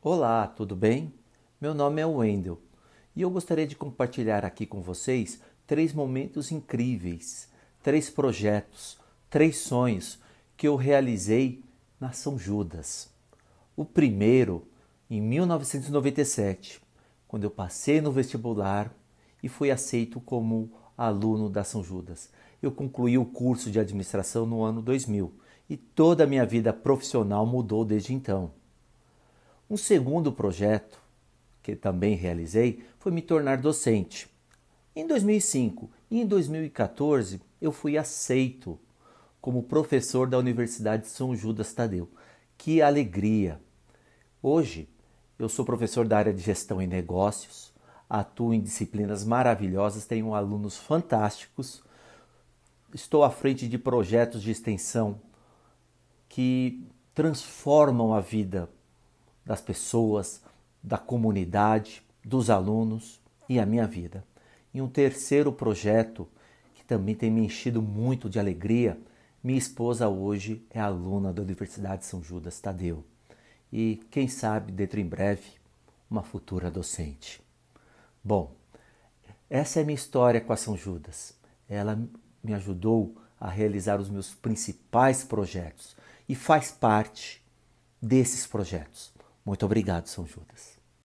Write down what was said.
Olá, tudo bem? Meu nome é Wendel e eu gostaria de compartilhar aqui com vocês três momentos incríveis, três projetos, três sonhos que eu realizei na São Judas. O primeiro, em 1997, quando eu passei no vestibular e fui aceito como aluno da São Judas. Eu concluí o curso de administração no ano 2000 e toda a minha vida profissional mudou desde então. Um segundo projeto que também realizei foi me tornar docente. Em 2005 e em 2014 eu fui aceito como professor da Universidade São Judas Tadeu. Que alegria! Hoje eu sou professor da área de gestão e negócios, atuo em disciplinas maravilhosas, tenho alunos fantásticos, estou à frente de projetos de extensão que transformam a vida das pessoas, da comunidade, dos alunos e a minha vida. E um terceiro projeto que também tem me enchido muito de alegria, minha esposa hoje é aluna da Universidade São Judas Tadeu e quem sabe dentro em breve uma futura docente. Bom, essa é a minha história com a São Judas. Ela me ajudou a realizar os meus principais projetos e faz parte desses projetos. Muito obrigado, São Judas.